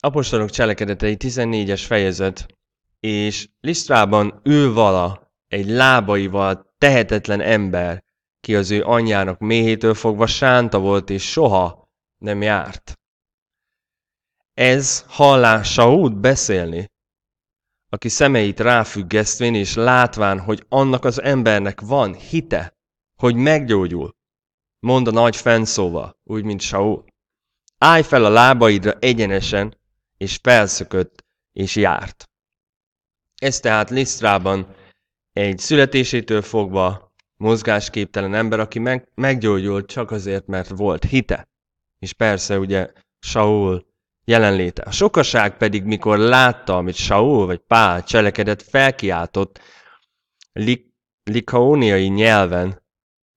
Apostolok cselekedetei 14-es fejezet, és Lisztrában ül vala, egy lábaival tehetetlen ember, ki az ő anyjának méhétől fogva sánta volt és soha nem járt. Ez hallása út beszélni, aki szemeit ráfüggesztvén és látván, hogy annak az embernek van hite, hogy meggyógyul. Mond a nagy fenszóval, úgy, mint Saul. Állj fel a lábaidra egyenesen, és felszökött, és járt. Ez tehát Lisztrában egy születésétől fogva mozgásképtelen ember, aki meg, meggyógyult csak azért, mert volt hite. És persze ugye Saul jelenléte. A sokaság pedig, mikor látta, amit Saul vagy Pál cselekedett, felkiáltott lik- likaóniai nyelven,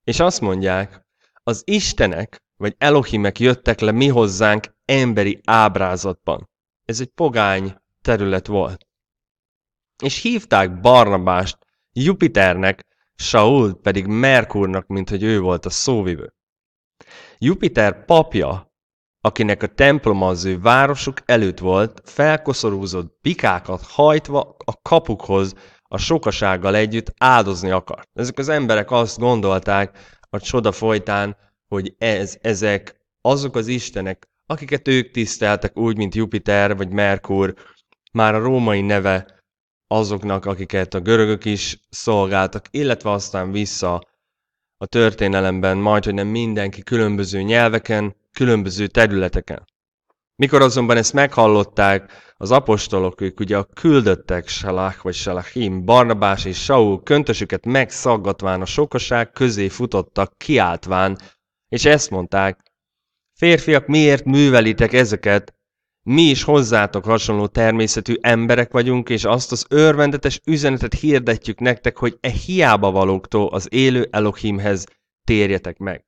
és azt mondják, az istenek vagy Elohimek jöttek le mi hozzánk emberi ábrázatban. Ez egy pogány terület volt. És hívták Barnabást Jupiternek, Saul pedig Merkurnak, mint hogy ő volt a szóvivő. Jupiter papja akinek a templom az ő városuk előtt volt, felkoszorúzott bikákat hajtva a kapukhoz a sokasággal együtt áldozni akart. Ezek az emberek azt gondolták a csoda folytán, hogy ez, ezek azok az istenek, akiket ők tiszteltek úgy, mint Jupiter vagy Merkur, már a római neve azoknak, akiket a görögök is szolgáltak, illetve aztán vissza a történelemben majd hogy nem mindenki különböző nyelveken különböző területeken. Mikor azonban ezt meghallották, az apostolok, ők ugye a küldöttek Salah vagy Salahim, Barnabás és Saul köntösüket megszaggatván a sokaság közé futottak kiáltván, és ezt mondták, férfiak, miért művelitek ezeket? Mi is hozzátok hasonló természetű emberek vagyunk, és azt az örvendetes üzenetet hirdetjük nektek, hogy e hiába valóktól az élő Elohimhez térjetek meg.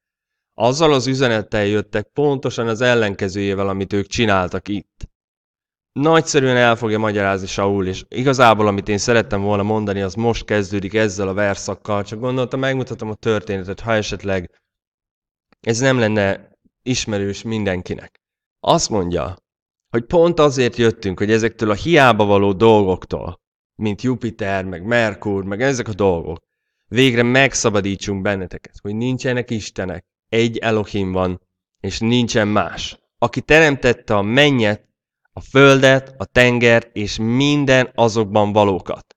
Azzal az üzenettel jöttek pontosan az ellenkezőjével, amit ők csináltak itt. Nagyszerűen el fogja magyarázni Saul, és igazából amit én szerettem volna mondani, az most kezdődik ezzel a verszakkal, csak gondoltam, megmutatom a történetet, ha esetleg ez nem lenne ismerős mindenkinek. Azt mondja, hogy pont azért jöttünk, hogy ezektől a hiába való dolgoktól, mint Jupiter, meg Merkur, meg ezek a dolgok, végre megszabadítsunk benneteket, hogy nincsenek istenek, egy Elohim van, és nincsen más, aki teremtette a mennyet, a földet, a tenger és minden azokban valókat.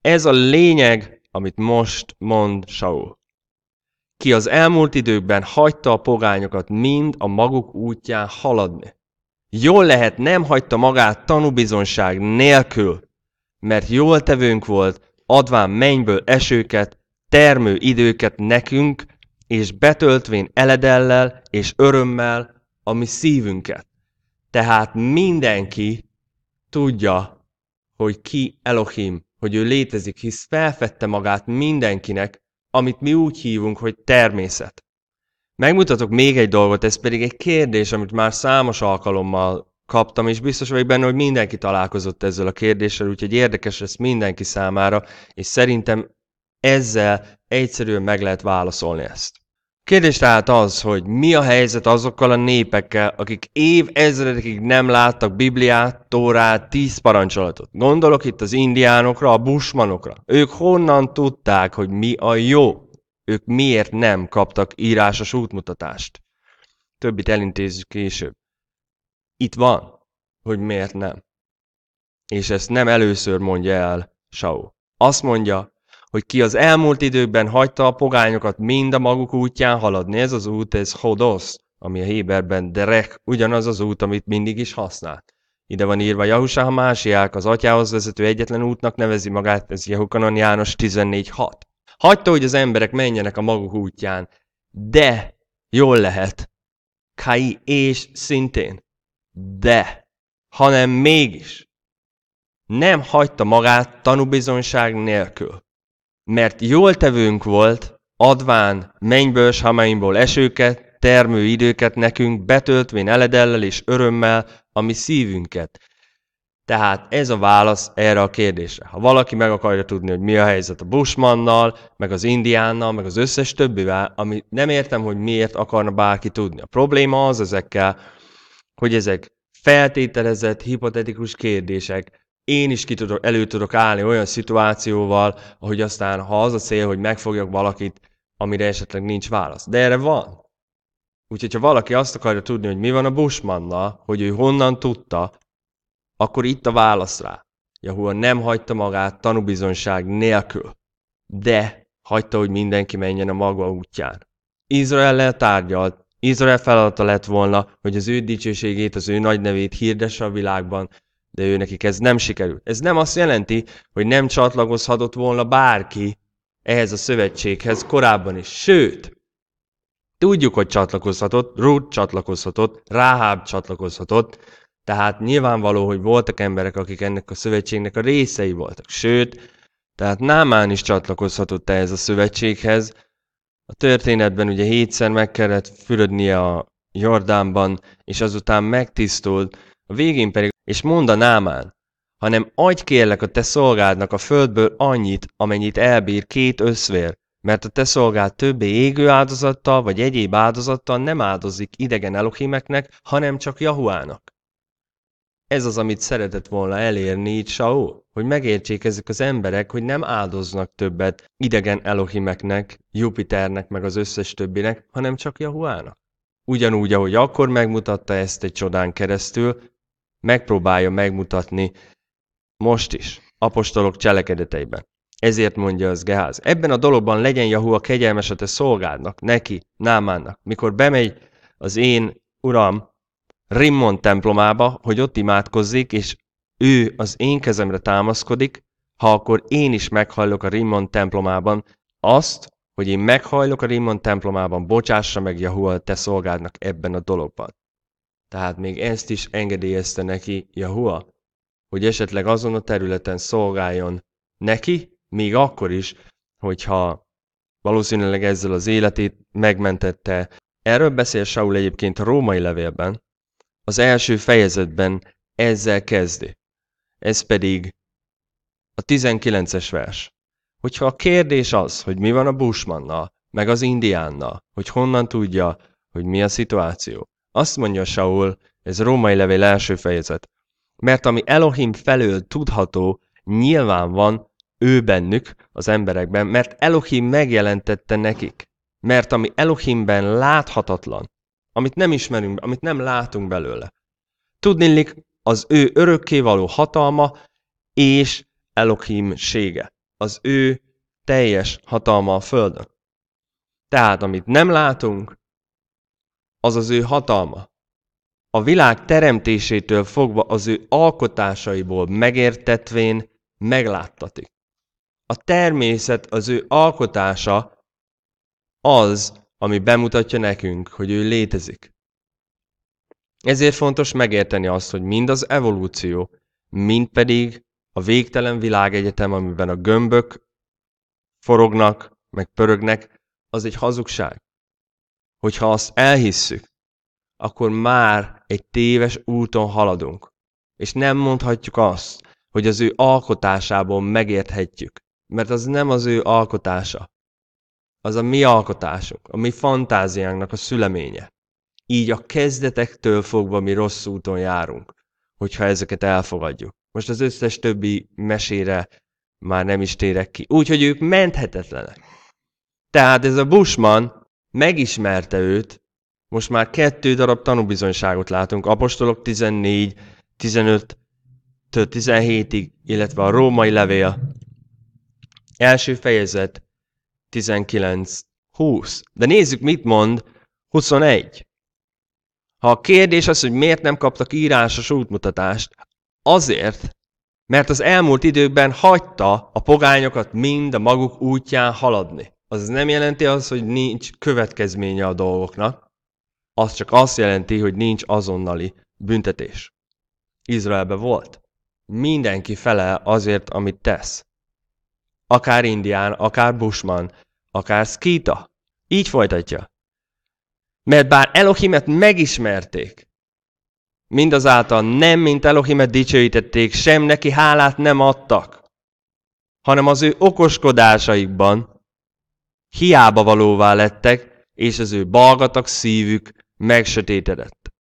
Ez a lényeg, amit most mond Saul. Ki az elmúlt időkben hagyta a pogányokat mind a maguk útján haladni. Jól lehet, nem hagyta magát tanúbizonság nélkül, mert jól tevőnk volt, adván mennyből esőket, termő időket nekünk, és betöltvén eledellel és örömmel a mi szívünket. Tehát mindenki tudja, hogy ki Elohim, hogy ő létezik, hisz felfedte magát mindenkinek, amit mi úgy hívunk, hogy természet. Megmutatok még egy dolgot, ez pedig egy kérdés, amit már számos alkalommal kaptam, és biztos vagyok benne, hogy mindenki találkozott ezzel a kérdéssel, úgyhogy érdekes lesz mindenki számára, és szerintem ezzel egyszerűen meg lehet válaszolni ezt. Kérdés tehát az, hogy mi a helyzet azokkal a népekkel, akik év ezredekig nem láttak Bibliát, Tórát, tíz parancsolatot. Gondolok itt az indiánokra, a busmanokra. Ők honnan tudták, hogy mi a jó? Ők miért nem kaptak írásos útmutatást? Többit elintézzük később. Itt van, hogy miért nem. És ezt nem először mondja el Saul. Azt mondja, hogy ki az elmúlt időkben hagyta a pogányokat mind a maguk útján haladni. Ez az út, ez hodosz, ami a Héberben derek, ugyanaz az út, amit mindig is használ. Ide van írva Jahusá, ha másiák, az atyához vezető egyetlen útnak nevezi magát, ez Jehukanon János 14.6. Hagyta, hogy az emberek menjenek a maguk útján, de jól lehet, Kai és szintén, de, hanem mégis, nem hagyta magát tanúbizonyság nélkül mert jól tevőnk volt, adván mennyből samaimból esőket, termő időket nekünk, betöltvén eledellel és örömmel a mi szívünket. Tehát ez a válasz erre a kérdésre. Ha valaki meg akarja tudni, hogy mi a helyzet a Bushmannal, meg az Indiánnal, meg az összes többivel, ami nem értem, hogy miért akarna bárki tudni. A probléma az ezekkel, hogy ezek feltételezett, hipotetikus kérdések, én is ki tudok, elő tudok állni olyan szituációval, ahogy aztán, ha az a cél, hogy megfogjak valakit, amire esetleg nincs válasz. De erre van. Úgyhogy, ha valaki azt akarja tudni, hogy mi van a Bushmannal, hogy ő honnan tudta, akkor itt a válasz rá. Jahua nem hagyta magát tanúbizonság nélkül, de hagyta, hogy mindenki menjen a maga útján. Izraellel tárgyalt, Izrael feladata lett volna, hogy az ő dicsőségét, az ő nagy nevét hirdesse a világban, de ő nekik ez nem sikerült. Ez nem azt jelenti, hogy nem csatlakozhatott volna bárki ehhez a szövetséghez korábban is. Sőt, tudjuk, hogy csatlakozhatott, Ruth csatlakozhatott, Ráháb csatlakozhatott, tehát nyilvánvaló, hogy voltak emberek, akik ennek a szövetségnek a részei voltak. Sőt, tehát Námán is csatlakozhatott ehhez a szövetséghez. A történetben ugye hétszer meg kellett fürödnie a Jordánban, és azután megtisztult, a végén pedig és mondd a námán, hanem adj kérlek a te szolgádnak a földből annyit, amennyit elbír két összvér, mert a te szolgád többé égő áldozattal vagy egyéb áldozattal nem áldozik idegen Elohimeknek, hanem csak Jahuának. Ez az, amit szeretett volna elérni itt Saul, hogy megértsék ezek az emberek, hogy nem áldoznak többet idegen Elohimeknek, Jupiternek meg az összes többinek, hanem csak Jahuának. Ugyanúgy, ahogy akkor megmutatta ezt egy csodán keresztül, megpróbálja megmutatni most is, apostolok cselekedeteiben. Ezért mondja az Geház. Ebben a dologban legyen Jahu a kegyelmes a te szolgádnak, neki, Námának. Mikor bemegy az én uram Rimmon templomába, hogy ott imádkozzék, és ő az én kezemre támaszkodik, ha akkor én is meghajlok a Rimmon templomában, azt, hogy én meghajlok a Rimmon templomában, bocsássa meg Jahu a te szolgádnak ebben a dologban. Tehát még ezt is engedélyezte neki Jahua, hogy esetleg azon a területen szolgáljon neki, még akkor is, hogyha valószínűleg ezzel az életét megmentette. Erről beszél Saul egyébként a római levélben, az első fejezetben ezzel kezdi. Ez pedig a 19-es vers. Hogyha a kérdés az, hogy mi van a Bushmannal, meg az indiánnal, hogy honnan tudja, hogy mi a szituáció, azt mondja Saul, ez római levél első fejezet. Mert ami Elohim felől tudható, nyilván van ő bennük, az emberekben, mert Elohim megjelentette nekik. Mert ami Elohimben láthatatlan, amit nem ismerünk, amit nem látunk belőle. Tudnillik az ő örökké való hatalma és Elohimsége. Az ő teljes hatalma a Földön. Tehát, amit nem látunk, az az ő hatalma. A világ teremtésétől fogva az ő alkotásaiból megértetvén megláttatik. A természet az ő alkotása az, ami bemutatja nekünk, hogy ő létezik. Ezért fontos megérteni azt, hogy mind az evolúció, mind pedig a végtelen világegyetem, amiben a gömbök forognak, meg pörögnek, az egy hazugság hogyha azt elhisszük, akkor már egy téves úton haladunk, és nem mondhatjuk azt, hogy az ő alkotásából megérthetjük, mert az nem az ő alkotása. Az a mi alkotásunk, a mi fantáziánknak a szüleménye. Így a kezdetektől fogva mi rossz úton járunk, hogyha ezeket elfogadjuk. Most az összes többi mesére már nem is térek ki. Úgyhogy ők menthetetlenek. Tehát ez a Bushman megismerte őt, most már kettő darab tanúbizonyságot látunk, apostolok 14, 15 17-ig, illetve a római levél, első fejezet 19, 20. De nézzük, mit mond 21. Ha a kérdés az, hogy miért nem kaptak írásos útmutatást, azért, mert az elmúlt időkben hagyta a pogányokat mind a maguk útján haladni az nem jelenti azt, hogy nincs következménye a dolgoknak, az csak azt jelenti, hogy nincs azonnali büntetés. Izraelbe volt. Mindenki fele azért, amit tesz. Akár indián, akár bushman, akár skita. Így folytatja. Mert bár Elohimet megismerték, mindazáltal nem, mint Elohimet dicsőítették, sem neki hálát nem adtak, hanem az ő okoskodásaikban hiába valóvá lettek, és az ő balgatak szívük megsötétedett.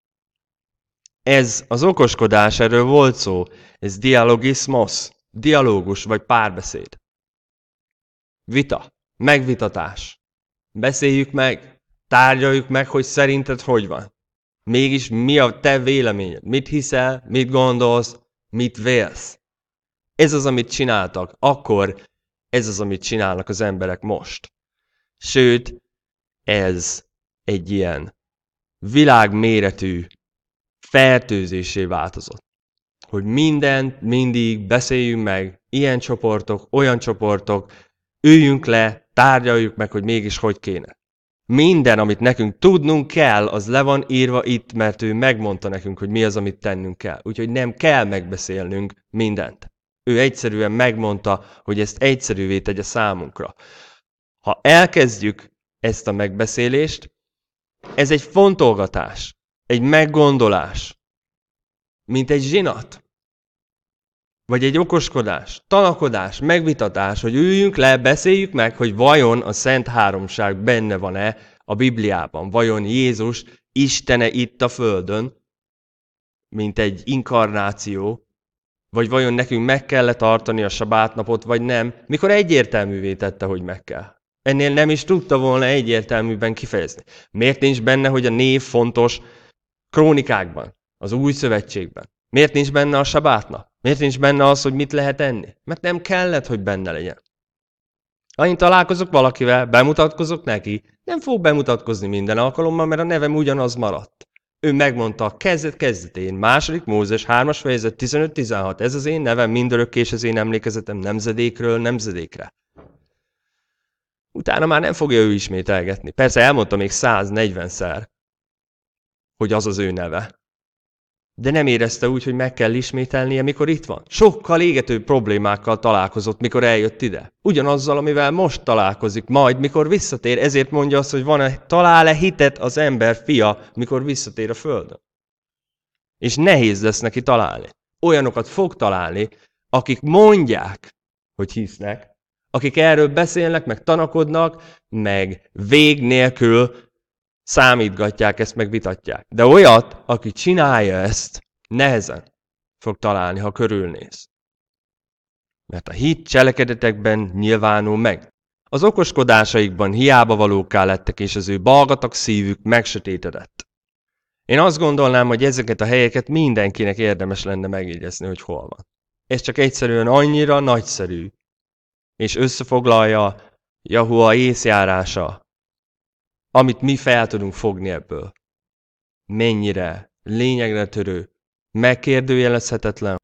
Ez az okoskodás, erről volt szó, ez dialogismos, dialógus vagy párbeszéd. Vita, megvitatás. Beszéljük meg, tárgyaljuk meg, hogy szerinted hogy van. Mégis mi a te véleményed? Mit hiszel, mit gondolsz, mit vélsz? Ez az, amit csináltak akkor, ez az, amit csinálnak az emberek most. Sőt, ez egy ilyen világméretű fertőzésé változott. Hogy mindent mindig beszéljünk meg, ilyen csoportok, olyan csoportok, üljünk le, tárgyaljuk meg, hogy mégis hogy kéne. Minden, amit nekünk tudnunk kell, az le van írva itt, mert ő megmondta nekünk, hogy mi az, amit tennünk kell. Úgyhogy nem kell megbeszélnünk mindent. Ő egyszerűen megmondta, hogy ezt egyszerűvé tegye számunkra. Ha elkezdjük ezt a megbeszélést, ez egy fontolgatás, egy meggondolás, mint egy zsinat, vagy egy okoskodás, tanakodás, megvitatás, hogy üljünk le, beszéljük meg, hogy vajon a Szent Háromság benne van-e a Bibliában, vajon Jézus Istene itt a Földön, mint egy inkarnáció, vagy vajon nekünk meg kell tartani a sabátnapot, vagy nem, mikor egyértelművé tette, hogy meg kell. Ennél nem is tudta volna egyértelműben kifejezni. Miért nincs benne, hogy a név fontos krónikákban, az új szövetségben? Miért nincs benne a sabátna? Miért nincs benne az, hogy mit lehet enni? Mert nem kellett, hogy benne legyen. Ha én találkozok valakivel, bemutatkozok neki, nem fog bemutatkozni minden alkalommal, mert a nevem ugyanaz maradt. Ő megmondta a kezdet kezdetén, második Mózes 3-as fejezet 15-16, ez az én nevem mindörökké és az én emlékezetem nemzedékről nemzedékre. Utána már nem fogja ő ismételgetni. Persze elmondta még 140-szer, hogy az az ő neve. De nem érezte úgy, hogy meg kell ismételnie, mikor itt van. Sokkal égető problémákkal találkozott, mikor eljött ide. Ugyanazzal, amivel most találkozik, majd, mikor visszatér, ezért mondja azt, hogy van-e, talál-e hitet az ember fia, mikor visszatér a földön. És nehéz lesz neki találni. Olyanokat fog találni, akik mondják, hogy hisznek, akik erről beszélnek, meg tanakodnak, meg vég nélkül számítgatják ezt, meg vitatják. De olyat, aki csinálja ezt, nehezen fog találni, ha körülnéz. Mert a hit cselekedetekben nyilvánul meg. Az okoskodásaikban hiába valóká lettek, és az ő balgatak szívük megsötétedett. Én azt gondolnám, hogy ezeket a helyeket mindenkinek érdemes lenne megjegyezni, hogy hol van. Ez csak egyszerűen annyira nagyszerű, és összefoglalja Jahua észjárása, amit mi fel tudunk fogni ebből. Mennyire lényegre törő, megkérdőjelezhetetlen,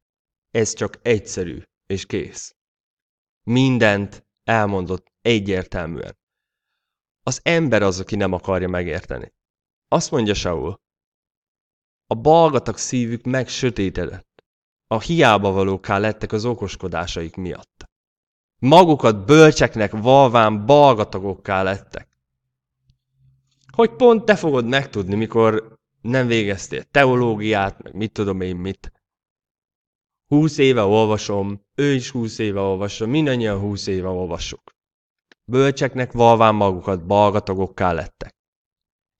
ez csak egyszerű és kész. Mindent elmondott egyértelműen. Az ember az, aki nem akarja megérteni. Azt mondja Saul, a balgatak szívük megsötétedett, a hiába valóká lettek az okoskodásaik miatt. Magukat bölcseknek valván balgatagokká lettek. Hogy pont te fogod megtudni, mikor nem végeztél teológiát, meg mit tudom én mit. Húsz éve olvasom, ő is húsz éve olvassa, mindannyian húsz éve olvassuk. Bölcseknek valván magukat balgatagokká lettek.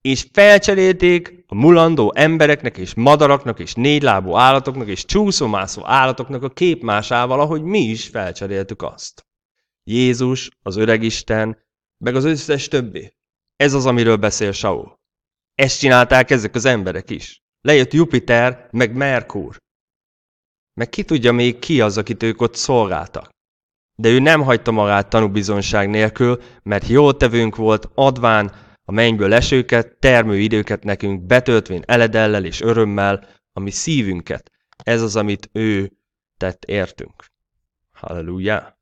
És felcserélték a mulandó embereknek és madaraknak és négylábú állatoknak és csúszomászó állatoknak a képmásával, ahogy mi is felcseréltük azt. Jézus, az öregisten, meg az összes többi. Ez az, amiről beszél Saul. Ezt csinálták ezek az emberek is. Lejött Jupiter, meg Merkur. Meg ki tudja még ki az, akit ők ott szolgáltak. De ő nem hagyta magát tanúbizonság nélkül, mert jó tevünk volt, adván a mennyből esőket, időket nekünk, betöltvén eledellel és örömmel, ami szívünket. Ez az, amit ő tett értünk. Halleluja!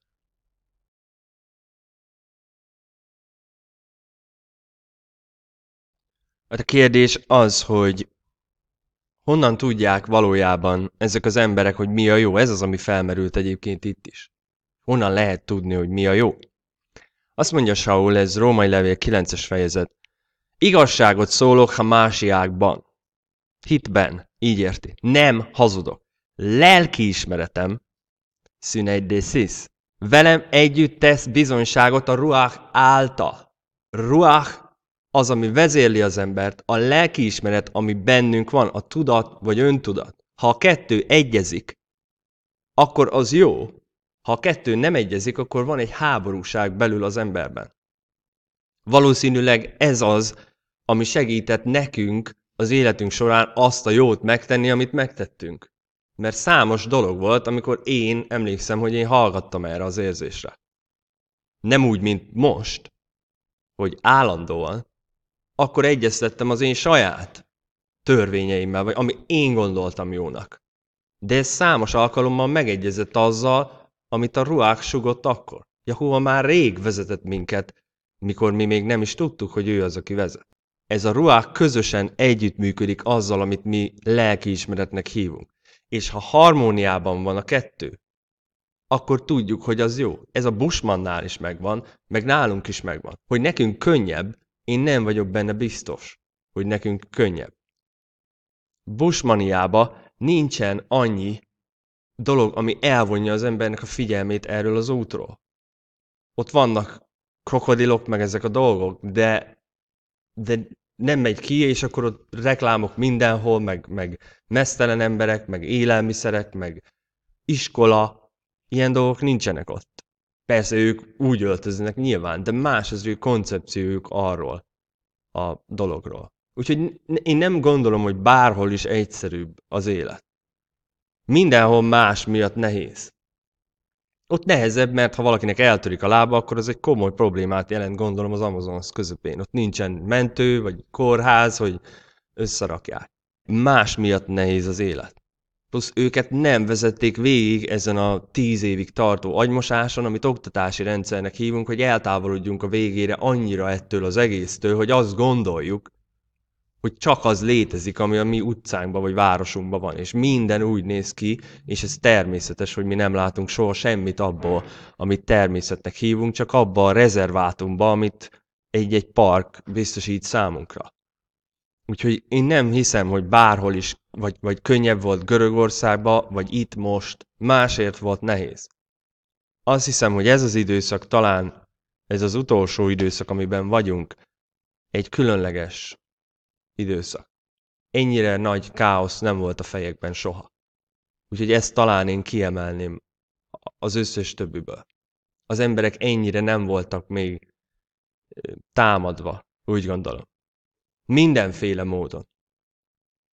A kérdés az, hogy honnan tudják valójában ezek az emberek, hogy mi a jó? Ez az, ami felmerült egyébként itt is. Honnan lehet tudni, hogy mi a jó? Azt mondja Saul, ez római levél 9-es fejezet. Igazságot szólok, ha másiákban. Hitben, így érti. Nem hazudok. Lelkiismeretem, szüneid de szisz. Velem együtt tesz bizonyságot a ruach által. Ruach az, ami vezérli az embert, a lelkiismeret, ami bennünk van, a tudat vagy öntudat. Ha a kettő egyezik, akkor az jó. Ha a kettő nem egyezik, akkor van egy háborúság belül az emberben. Valószínűleg ez az, ami segített nekünk az életünk során azt a jót megtenni, amit megtettünk. Mert számos dolog volt, amikor én emlékszem, hogy én hallgattam erre az érzésre. Nem úgy, mint most, hogy állandóan, akkor egyeztettem az én saját törvényeimmel, vagy ami én gondoltam jónak. De ez számos alkalommal megegyezett azzal, amit a ruák sugott akkor. Jahuva már rég vezetett minket, mikor mi még nem is tudtuk, hogy ő az, aki vezet. Ez a ruák közösen együttműködik azzal, amit mi lelkiismeretnek hívunk. És ha harmóniában van a kettő, akkor tudjuk, hogy az jó. Ez a Bushmannál is megvan, meg nálunk is megvan. Hogy nekünk könnyebb én nem vagyok benne biztos, hogy nekünk könnyebb. Bushmaniába nincsen annyi dolog, ami elvonja az embernek a figyelmét erről az útról. Ott vannak krokodilok, meg ezek a dolgok, de, de nem megy ki, és akkor ott reklámok mindenhol, meg, meg mesztelen emberek, meg élelmiszerek, meg iskola, ilyen dolgok nincsenek ott. Persze ők úgy öltöznek nyilván, de más az ő koncepciójuk arról a dologról. Úgyhogy én nem gondolom, hogy bárhol is egyszerűbb az élet. Mindenhol más miatt nehéz. Ott nehezebb, mert ha valakinek eltörik a lába, akkor az egy komoly problémát jelent, gondolom, az Amazonas közepén. Ott nincsen mentő, vagy kórház, hogy összerakják. Más miatt nehéz az élet plusz őket nem vezették végig ezen a tíz évig tartó agymosáson, amit oktatási rendszernek hívunk, hogy eltávolodjunk a végére annyira ettől az egésztől, hogy azt gondoljuk, hogy csak az létezik, ami a mi utcánkban vagy városunkban van, és minden úgy néz ki, és ez természetes, hogy mi nem látunk soha semmit abból, amit természetnek hívunk, csak abba a rezervátumba, amit egy-egy park biztosít számunkra. Úgyhogy én nem hiszem, hogy bárhol is, vagy, vagy könnyebb volt Görögországba, vagy itt most, másért volt nehéz. Azt hiszem, hogy ez az időszak talán, ez az utolsó időszak, amiben vagyunk, egy különleges időszak. Ennyire nagy káosz nem volt a fejekben soha. Úgyhogy ezt talán én kiemelném az összes többiből. Az emberek ennyire nem voltak még támadva, úgy gondolom. Mindenféle módon.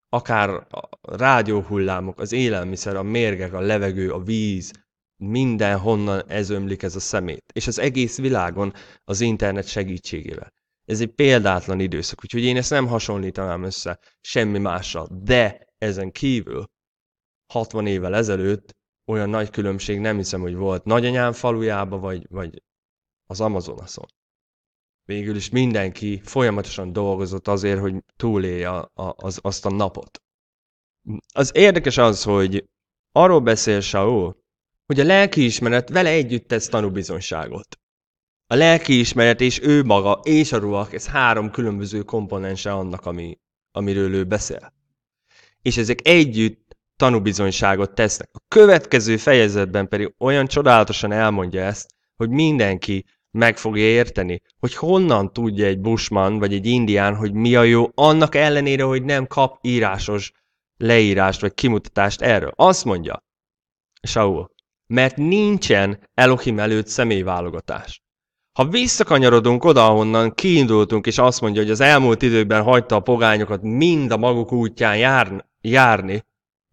Akár a rádióhullámok, az élelmiszer, a mérgek, a levegő, a víz, mindenhonnan ez ömlik ez a szemét. És az egész világon az internet segítségével. Ez egy példátlan időszak, úgyhogy én ezt nem hasonlítanám össze semmi mással. De ezen kívül 60 évvel ezelőtt olyan nagy különbség nem hiszem, hogy volt nagyanyám falujába, vagy, vagy az Amazonason végül is mindenki folyamatosan dolgozott azért, hogy túlélje az, azt a napot. Az érdekes az, hogy arról beszél Saul, hogy a lelkiismeret vele együtt tesz tanúbizonságot. A lelkiismeret és ő maga és a ruhak, ez három különböző komponense annak, ami, amiről ő beszél. És ezek együtt tanúbizonyságot tesznek. A következő fejezetben pedig olyan csodálatosan elmondja ezt, hogy mindenki meg fogja érteni, hogy honnan tudja egy bushman vagy egy indián, hogy mi a jó, annak ellenére, hogy nem kap írásos leírást vagy kimutatást erről. Azt mondja Saul, mert nincsen Elohim előtt személyválogatás. Ha visszakanyarodunk oda, ahonnan kiindultunk, és azt mondja, hogy az elmúlt időkben hagyta a pogányokat mind a maguk útján jár, járni,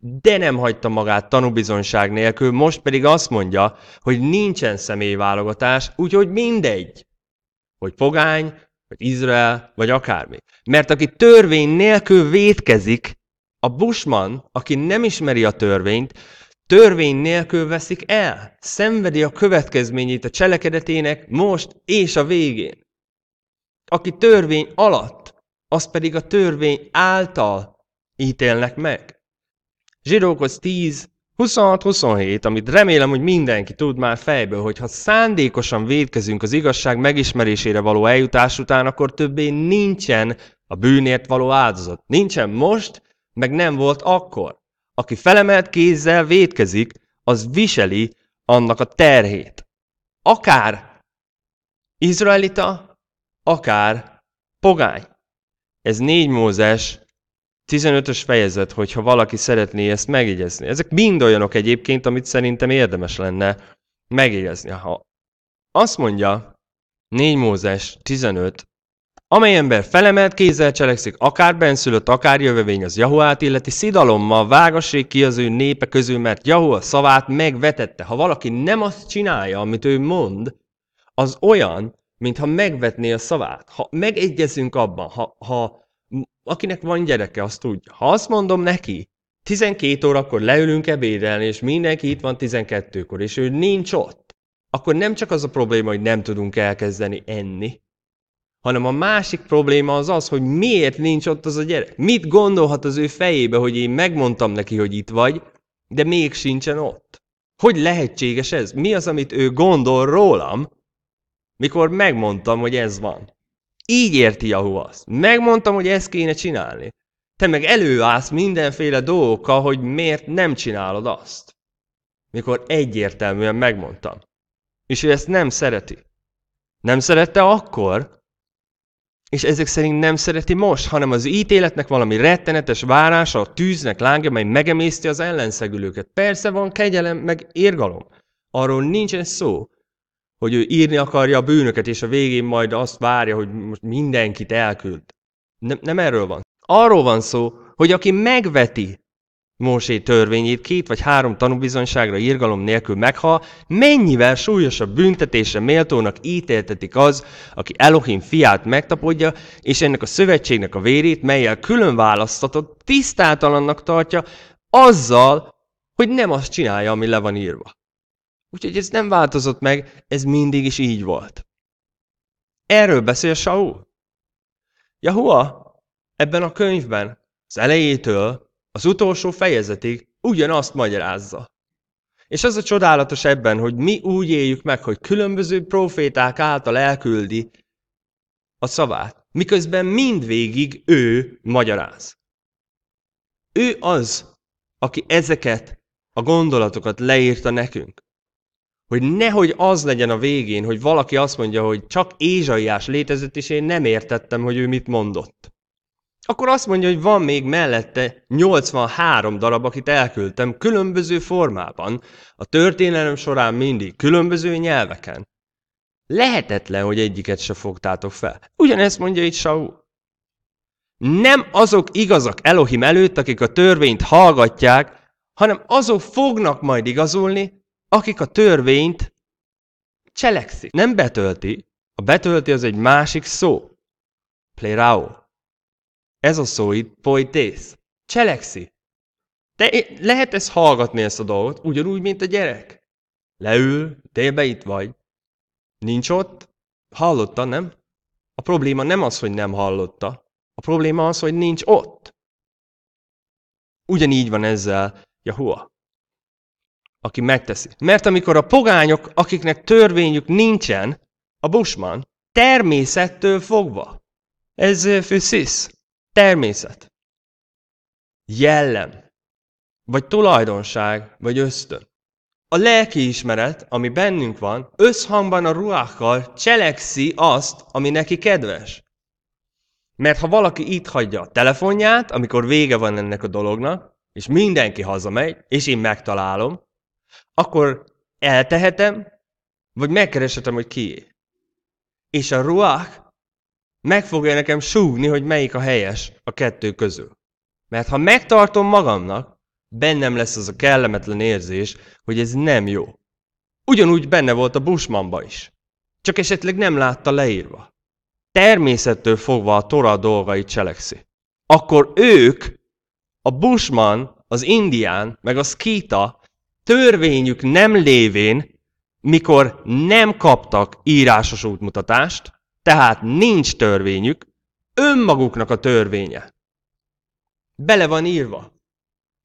de nem hagyta magát tanúbizonság nélkül, most pedig azt mondja, hogy nincsen személyválogatás, úgyhogy mindegy, hogy fogány, vagy Izrael, vagy akármi. Mert aki törvény nélkül vétkezik, a Bushman, aki nem ismeri a törvényt, törvény nélkül veszik el, szenvedi a következményét a cselekedetének most és a végén. Aki törvény alatt, az pedig a törvény által ítélnek meg. Zsidókhoz 10, 26-27, amit remélem, hogy mindenki tud már fejből, hogy ha szándékosan védkezünk az igazság megismerésére való eljutás után, akkor többé nincsen a bűnért való áldozat. Nincsen most, meg nem volt akkor. Aki felemelt kézzel védkezik, az viseli annak a terhét. Akár izraelita, akár pogány. Ez 4 Mózes 15-ös fejezet, hogyha valaki szeretné ezt megjegyezni. Ezek mind olyanok egyébként, amit szerintem érdemes lenne megjegyezni. Ha azt mondja 4 Mózes 15, amely ember felemelt kézzel cselekszik, akár benszülött, akár jövevény az Jahuát illeti, szidalommal vágassék ki az ő népe közül, mert Jahu a szavát megvetette. Ha valaki nem azt csinálja, amit ő mond, az olyan, mintha megvetné a szavát. Ha megegyezünk abban, ha, ha akinek van gyereke, azt tudja. Ha azt mondom neki, 12 órakor leülünk ebédelni, és mindenki itt van 12-kor, és ő nincs ott, akkor nem csak az a probléma, hogy nem tudunk elkezdeni enni, hanem a másik probléma az az, hogy miért nincs ott az a gyerek. Mit gondolhat az ő fejébe, hogy én megmondtam neki, hogy itt vagy, de még sincsen ott? Hogy lehetséges ez? Mi az, amit ő gondol rólam, mikor megmondtam, hogy ez van? Így érti Yahoo azt. Megmondtam, hogy ezt kéne csinálni. Te meg előállsz mindenféle dolgokkal, hogy miért nem csinálod azt. Mikor egyértelműen megmondtam. És ő ezt nem szereti. Nem szerette akkor, és ezek szerint nem szereti most, hanem az ítéletnek valami rettenetes várása, a tűznek lángja, mely megemészti az ellenszegülőket. Persze van kegyelem, meg érgalom. Arról nincsen szó hogy ő írni akarja a bűnöket, és a végén majd azt várja, hogy most mindenkit elküld. Nem, nem erről van. Arról van szó, hogy aki megveti Mósé törvényét két vagy három tanúbizonyságra írgalom nélkül meghal, mennyivel súlyosabb büntetése méltónak ítéltetik az, aki Elohim fiát megtapodja, és ennek a szövetségnek a vérét, melyel külön választatott, tisztátalannak tartja, azzal, hogy nem azt csinálja, ami le van írva. Úgyhogy ez nem változott meg, ez mindig is így volt. Erről beszél Saul. Jahua ebben a könyvben az elejétől az utolsó fejezetig ugyanazt magyarázza. És az a csodálatos ebben, hogy mi úgy éljük meg, hogy különböző proféták által elküldi a szavát, miközben mindvégig ő magyaráz. Ő az, aki ezeket a gondolatokat leírta nekünk hogy nehogy az legyen a végén, hogy valaki azt mondja, hogy csak Ézsaiás létezett, és én nem értettem, hogy ő mit mondott. Akkor azt mondja, hogy van még mellette 83 darab, akit elküldtem különböző formában, a történelem során mindig, különböző nyelveken. Lehetetlen, hogy egyiket se fogtátok fel. Ugyanezt mondja itt Saul. Nem azok igazak Elohim előtt, akik a törvényt hallgatják, hanem azok fognak majd igazolni, akik a törvényt cselekszik. Nem betölti, a betölti az egy másik szó. Plerao. Ez a szó itt poitész. Cselekszi. De lehet ezt hallgatni ezt a dolgot, ugyanúgy, mint a gyerek. Leül, délbe itt vagy. Nincs ott? Hallotta, nem? A probléma nem az, hogy nem hallotta. A probléma az, hogy nincs ott. Ugyanígy van ezzel Jahua aki megteszi. Mert amikor a pogányok, akiknek törvényük nincsen, a busman, természettől fogva. Ez physis, természet. Jellem. Vagy tulajdonság, vagy ösztön. A lelki ismeret, ami bennünk van, összhangban a ruhákkal cselekszi azt, ami neki kedves. Mert ha valaki itt hagyja a telefonját, amikor vége van ennek a dolognak, és mindenki hazamegy, és én megtalálom, akkor eltehetem, vagy megkereshetem, hogy kié. És a ruach meg fogja nekem súgni, hogy melyik a helyes a kettő közül. Mert ha megtartom magamnak, bennem lesz az a kellemetlen érzés, hogy ez nem jó. Ugyanúgy benne volt a Bushmanba is. Csak esetleg nem látta leírva. Természettől fogva a Tora dolgait cselekszi. Akkor ők, a Bushman, az indián, meg a skita törvényük nem lévén, mikor nem kaptak írásos útmutatást, tehát nincs törvényük, önmaguknak a törvénye. Bele van írva.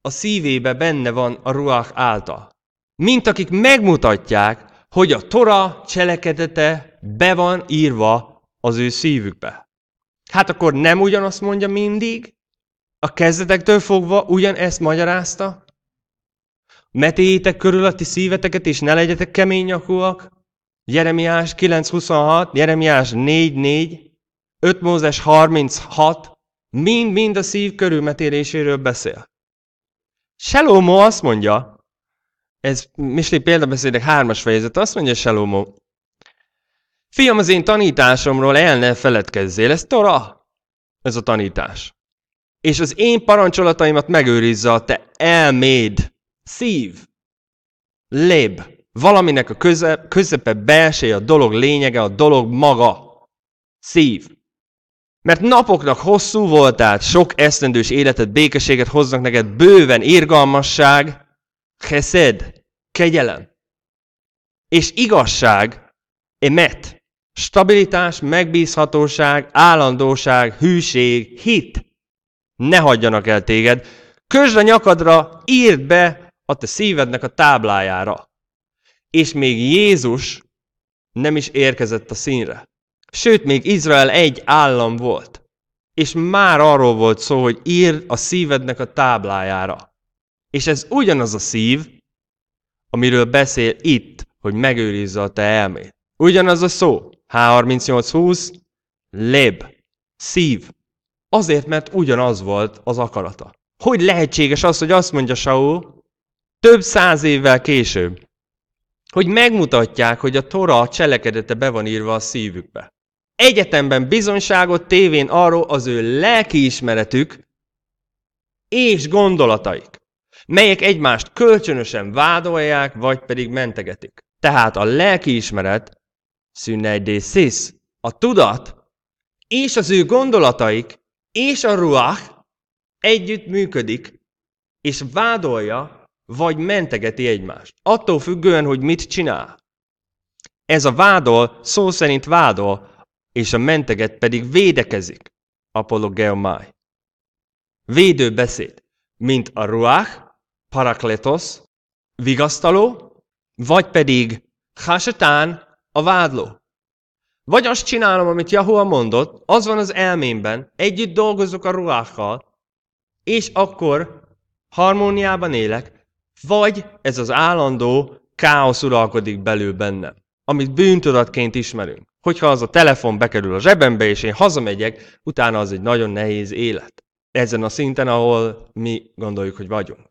A szívébe benne van a ruach által. Mint akik megmutatják, hogy a tora cselekedete be van írva az ő szívükbe. Hát akkor nem ugyanazt mondja mindig? A kezdetektől fogva ugyanezt magyarázta? Ne téljétek körül a ti szíveteket, és ne legyetek kemény nyakúak. Jeremiás 9.26, Jeremiás 4.4, 5 Mózes 36, mind-mind a szív körülmetéléséről beszél. Selomó azt mondja, ez Misli példabeszédek hármas fejezet, azt mondja Selomó, Fiam, az én tanításomról el ne feledkezzél, ez Tora, ez a tanítás. És az én parancsolataimat megőrizze a te elméd. Szív, léb, valaminek a köze, közepe, belseje, a dolog lényege, a dolog maga. Szív. Mert napoknak hosszú voltál, sok esztendős életet, békességet hoznak neked, bőven érgalmasság, chesed, kegyelem. És igazság, emet, stabilitás, megbízhatóság, állandóság, hűség, hit. Ne hagyjanak el téged. Közd a nyakadra, írd be a te szívednek a táblájára. És még Jézus nem is érkezett a színre. Sőt, még Izrael egy állam volt. És már arról volt szó, hogy ír a szívednek a táblájára. És ez ugyanaz a szív, amiről beszél itt, hogy megőrizze a te elmét. Ugyanaz a szó. H3820, leb, szív. Azért, mert ugyanaz volt az akarata. Hogy lehetséges az, hogy azt mondja Saul, több száz évvel később, hogy megmutatják, hogy a Tora cselekedete be van írva a szívükbe. Egyetemben bizonyságot tévén arról az ő lelkiismeretük és gondolataik, melyek egymást kölcsönösen vádolják, vagy pedig mentegetik. Tehát a lelkiismeret, szisz, a tudat és az ő gondolataik és a ruach együtt működik, és vádolja vagy mentegeti egymást. Attól függően, hogy mit csinál. Ez a vádol szó szerint vádol, és a menteget pedig védekezik. Apologeomai. Védő beszéd, mint a ruach, parakletos, vigasztaló, vagy pedig hasatán, a vádló. Vagy azt csinálom, amit Jahua mondott, az van az elmémben, együtt dolgozok a ruákkal, és akkor harmóniában élek, vagy ez az állandó káosz uralkodik belül bennem, amit bűntudatként ismerünk. Hogyha az a telefon bekerül a zsebembe, és én hazamegyek, utána az egy nagyon nehéz élet. Ezen a szinten, ahol mi gondoljuk, hogy vagyunk.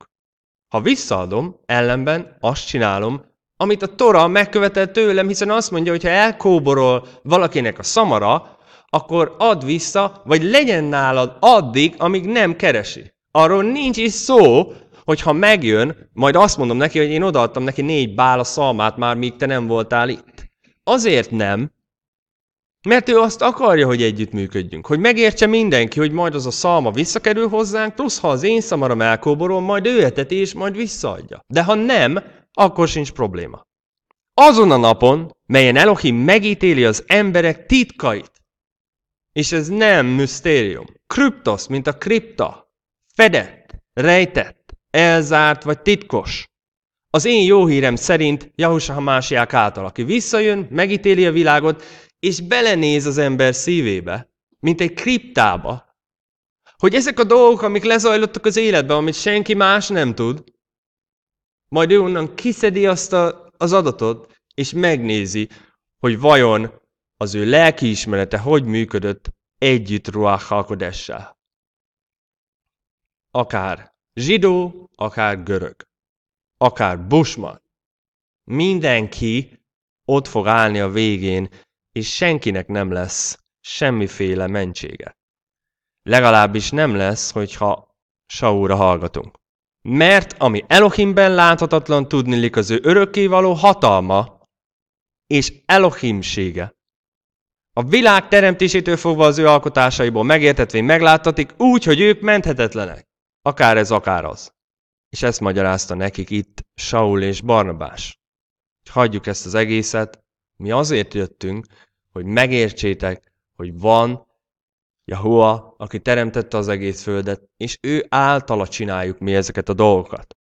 Ha visszaadom, ellenben azt csinálom, amit a Tora megkövetel tőlem, hiszen azt mondja, hogy ha elkóborol valakinek a szamara, akkor add vissza, vagy legyen nálad addig, amíg nem keresi. Arról nincs is szó, hogyha megjön, majd azt mondom neki, hogy én odaadtam neki négy bál a szalmát már, míg te nem voltál itt. Azért nem, mert ő azt akarja, hogy együttműködjünk, hogy megértse mindenki, hogy majd az a szalma visszakerül hozzánk, plusz ha az én szamaram elkóborol, majd ő eteti és majd visszaadja. De ha nem, akkor sincs probléma. Azon a napon, melyen Elohim megítéli az emberek titkait, és ez nem misztérium, Kryptos, mint a kripta, fedett, rejtett, elzárt vagy titkos. Az én jó hírem szerint Jahusa Hamásiák által, aki visszajön, megítéli a világot, és belenéz az ember szívébe, mint egy kriptába, hogy ezek a dolgok, amik lezajlottak az életben, amit senki más nem tud, majd ő onnan kiszedi azt a, az adatot, és megnézi, hogy vajon az ő lelkiismerete hogy működött együtt Ruach Akár Zsidó, akár görög, akár busman. Mindenki ott fog állni a végén, és senkinek nem lesz semmiféle mentsége. Legalábbis nem lesz, hogyha Saúra hallgatunk. Mert ami Elohimben láthatatlan tudnilik az ő örökkévaló hatalma és Elohimsége. A világ teremtésétől fogva az ő alkotásaiból megértetvén megláttatik úgy, hogy ők menthetetlenek. Akár ez, akár az. És ezt magyarázta nekik itt Saul és Barnabás. Hagyjuk ezt az egészet, mi azért jöttünk, hogy megértsétek, hogy van Jahua, aki teremtette az egész földet, és ő általa csináljuk mi ezeket a dolgokat.